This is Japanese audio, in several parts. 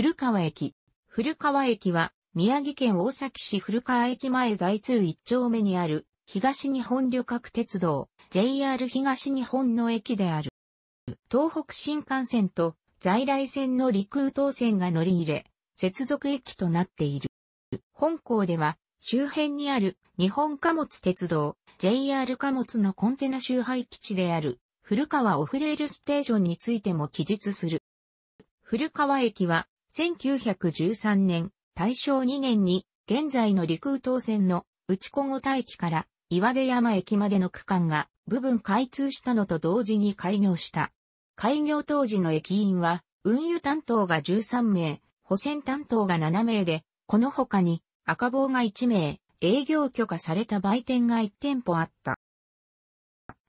古川駅。古川駅は、宮城県大崎市古川駅前外通1丁目にある、東日本旅客鉄道、JR 東日本の駅である。東北新幹線と在来線の陸空東線が乗り入れ、接続駅となっている。本校では、周辺にある日本貨物鉄道、JR 貨物のコンテナ集配基地である、古川オフレールステーションについても記述する。古川駅は1913年、大正2年に、現在の陸羽東線の内小五田駅から岩出山駅までの区間が部分開通したのと同時に開業した。開業当時の駅員は、運輸担当が13名、保線担当が7名で、この他に赤棒が1名、営業許可された売店が1店舗あった。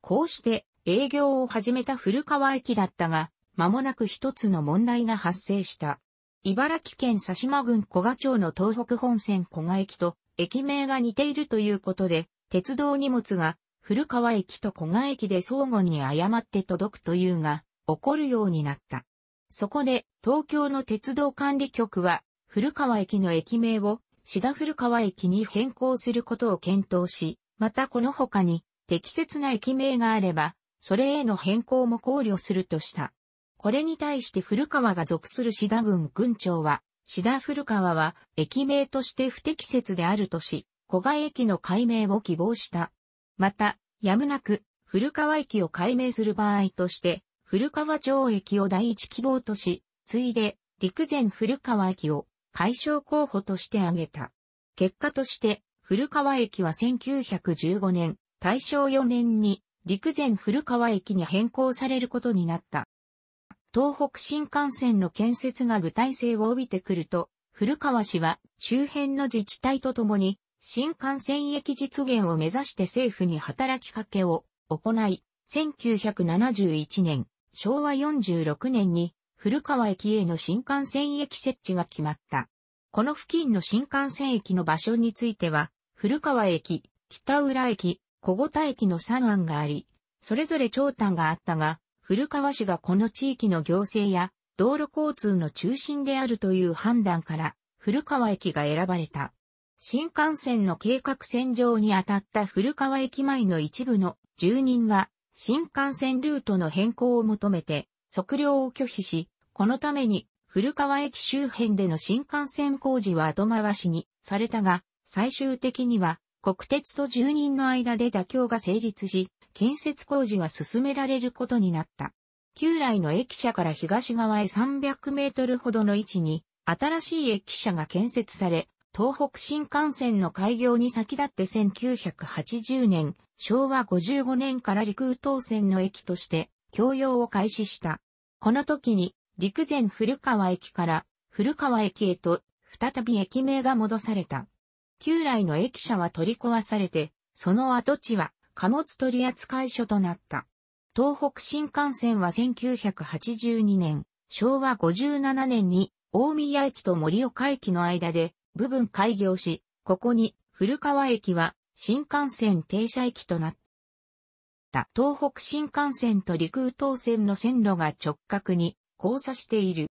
こうして営業を始めた古川駅だったが、間もなく一つの問題が発生した。茨城県佐島郡古賀町の東北本線古賀駅と駅名が似ているということで、鉄道荷物が古川駅と古賀駅で相互に誤って届くというが、起こるようになった。そこで、東京の鉄道管理局は、古川駅の駅名を、志田古川駅に変更することを検討し、またこの他に、適切な駅名があれば、それへの変更も考慮するとした。これに対して古川が属する志田郡郡長は、志田古川は駅名として不適切であるとし、古賀駅の改名を希望した。また、やむなく古川駅を改名する場合として、古川町駅を第一希望とし、ついで陸前古川駅を解消候補として挙げた。結果として、古川駅は1915年、大正4年に陸前古川駅に変更されることになった。東北新幹線の建設が具体性を帯びてくると、古川市は周辺の自治体とともに新幹線駅実現を目指して政府に働きかけを行い、1971年、昭和46年に古川駅への新幹線駅設置が決まった。この付近の新幹線駅の場所については、古川駅、北浦駅、小五田駅の3案があり、それぞれ長短があったが、古川市がこの地域の行政や道路交通の中心であるという判断から古川駅が選ばれた。新幹線の計画線上に当たった古川駅前の一部の住人は新幹線ルートの変更を求めて測量を拒否し、このために古川駅周辺での新幹線工事は後回しにされたが、最終的には国鉄と住人の間で妥協が成立し、建設工事は進められることになった。旧来の駅舎から東側へ300メートルほどの位置に、新しい駅舎が建設され、東北新幹線の開業に先立って1980年、昭和55年から陸羽東線の駅として供用を開始した。この時に陸前古川駅から古川駅へと再び駅名が戻された。旧来の駅舎は取り壊されて、その跡地は貨物取扱所となった。東北新幹線は1982年、昭和57年に大宮駅と盛岡駅の間で部分開業し、ここに古川駅は新幹線停車駅となった。東北新幹線と陸羽東線の線路が直角に交差している。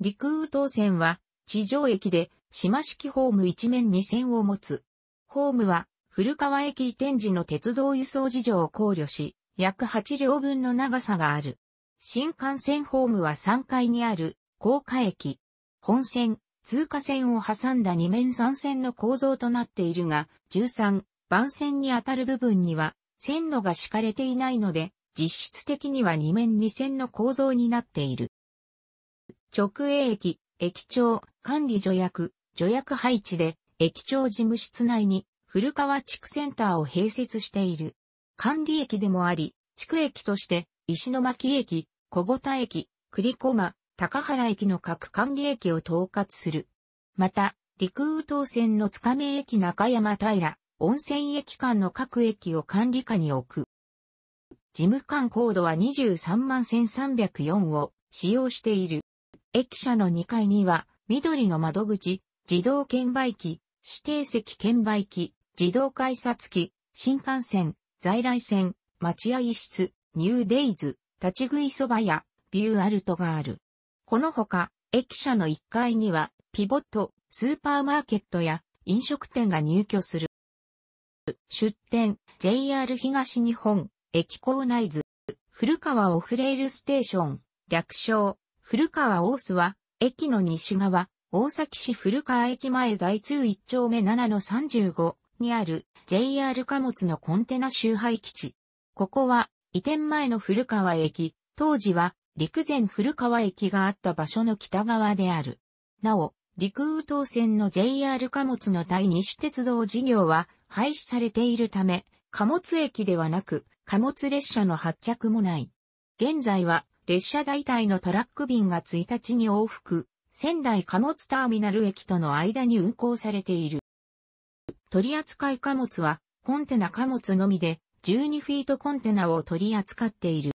陸羽東線は地上駅で島式ホーム一面二線を持つ。ホームは、古川駅移転時の鉄道輸送事情を考慮し、約8両分の長さがある。新幹線ホームは3階にある、高架駅。本線、通過線を挟んだ2面3線の構造となっているが、13、番線に当たる部分には、線路が敷かれていないので、実質的には2面2線の構造になっている。直営駅、駅長、管理助役、助役配置で、駅長事務室内に古川地区センターを併設している。管理駅でもあり、地区駅として、石巻駅、小五田駅、栗駒、高原駅の各管理駅を統括する。また、陸羽東線の塚目駅中山平、温泉駅間の各駅を管理下に置く。事務官コードは23万1304を使用している。駅舎の2階には緑の窓口、自動券売機、指定席券売機、自動改札機、新幹線、在来線、待合室、ニューデイズ、立ち食いそば屋、ビューアルトがある。このほか、駅舎の1階には、ピボット、スーパーマーケットや飲食店が入居する。出店、JR 東日本、駅構内図、古川オフレールステーション、略称、古川オースは、駅の西側、大崎市古川駅前第通1丁目7-35にある JR 貨物のコンテナ集配基地。ここは移転前の古川駅、当時は陸前古川駅があった場所の北側である。なお、陸羽東線の JR 貨物の第二種鉄道事業は廃止されているため、貨物駅ではなく、貨物列車の発着もない。現在は列車代替のトラック便が1日に往復、仙台貨物ターミナル駅との間に運行されている。取扱貨物は、コンテナ貨物のみで、12フィートコンテナを取り扱っている。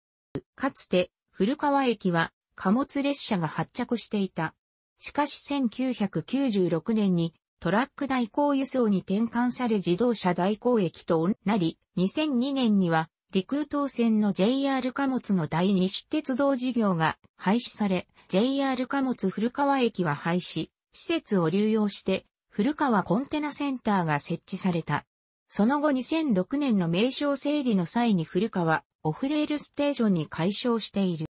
かつて、古川駅は、貨物列車が発着していた。しかし1996年に、トラック代行輸送に転換され自動車代行駅となり、2002年には陸島線の JR 貨物の第二市鉄道事業が廃止され、JR 貨物古川駅は廃止、施設を流用して、古川コンテナセンターが設置された。その後2006年の名称整理の際に古川、オフレールステーションに解消している。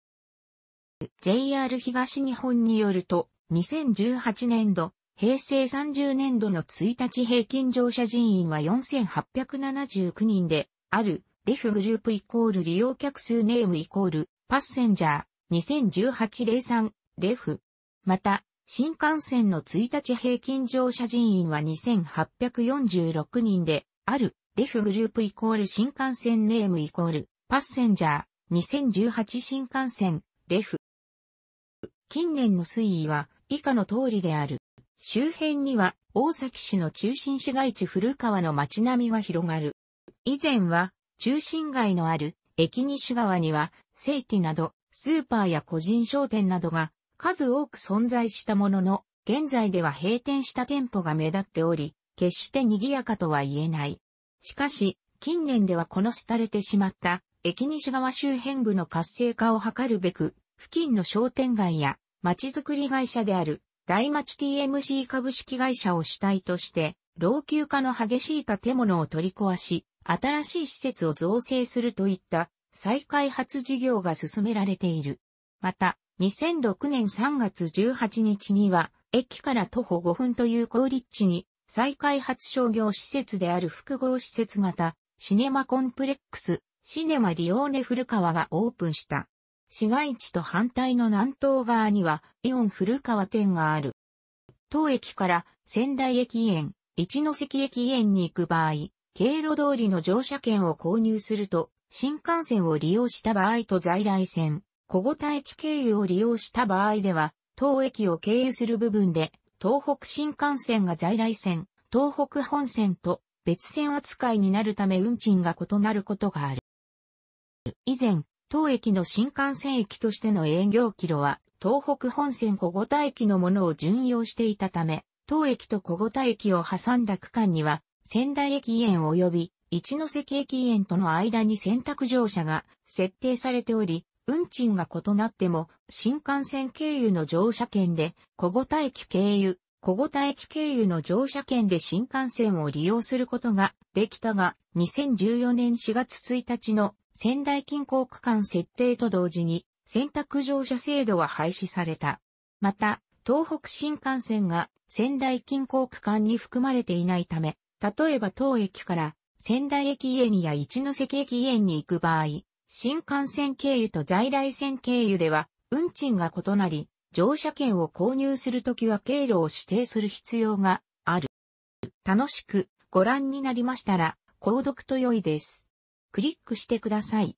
JR 東日本によると、2018年度、平成30年度の1日平均乗車人員は4879人で、あるレフグループイコール利用客数ネームイコールパッセンジャー2018-03レフ。また、新幹線の1日平均乗車人員は2846人で、ある、レフグループイコール新幹線ネームイコール、パッセンジャー、2018新幹線、レフ。近年の推移は、以下の通りである。周辺には、大崎市の中心市街地古川の街並みが広がる。以前は、中心街のある駅西側には、聖地など、スーパーや個人商店などが数多く存在したものの、現在では閉店した店舗が目立っており、決して賑やかとは言えない。しかし、近年ではこの廃れてしまった駅西側周辺部の活性化を図るべく、付近の商店街や街づくり会社である大町 TMC 株式会社を主体として、老朽化の激しい建物を取り壊し、新しい施設を造成するといった再開発事業が進められている。また、2006年3月18日には、駅から徒歩5分という高立地に、再開発商業施設である複合施設型、シネマコンプレックス、シネマリオーネ古川がオープンした。市街地と反対の南東側には、イオン古川店がある。当駅から仙台駅園、一ノ関駅園に行く場合、経路通りの乗車券を購入すると、新幹線を利用した場合と在来線、小五田駅経由を利用した場合では、当駅を経由する部分で、東北新幹線が在来線、東北本線と別線扱いになるため運賃が異なることがある。以前、当駅の新幹線駅としての営業キロは、東北本線小五田駅のものを順用していたため、当駅と小五田駅を挟んだ区間には、仙台駅園及び一ノ関駅園との間に選択乗車が設定されており、運賃が異なっても、新幹線経由の乗車券で、小五田駅経由、小五田駅経由の乗車券で新幹線を利用することができたが、2014年4月1日の仙台近郊区間設定と同時に、選択乗車制度は廃止された。また、東北新幹線が仙台近郊区間に含まれていないため、例えば当駅から仙台駅園や一ノ関駅園に行く場合、新幹線経由と在来線経由では運賃が異なり、乗車券を購入するときは経路を指定する必要がある。楽しくご覧になりましたら、購読と良いです。クリックしてください。